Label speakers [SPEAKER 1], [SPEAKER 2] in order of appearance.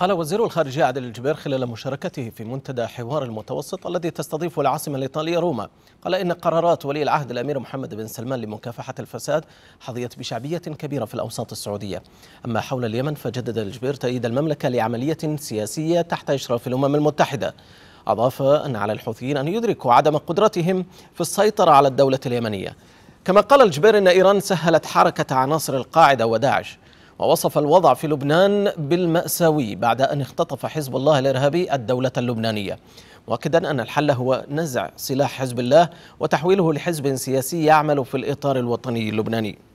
[SPEAKER 1] قال وزير الخارجية عادل الجبير خلال مشاركته في منتدى حوار المتوسط الذي تستضيفه العاصمة الإيطالية روما قال إن قرارات ولي العهد الأمير محمد بن سلمان لمكافحة الفساد حظيت بشعبية كبيرة في الأوساط السعودية أما حول اليمن فجدد الجبير تأييد المملكة لعملية سياسية تحت إشراف الأمم المتحدة أضاف أن على الحوثيين أن يدركوا عدم قدرتهم في السيطرة على الدولة اليمنية كما قال الجبير أن إيران سهلت حركة عناصر القاعدة وداعش ووصف الوضع في لبنان بالمأساوي بعد أن اختطف حزب الله الإرهابي الدولة اللبنانية مؤكدا أن الحل هو نزع سلاح حزب الله وتحويله لحزب سياسي يعمل في الإطار الوطني اللبناني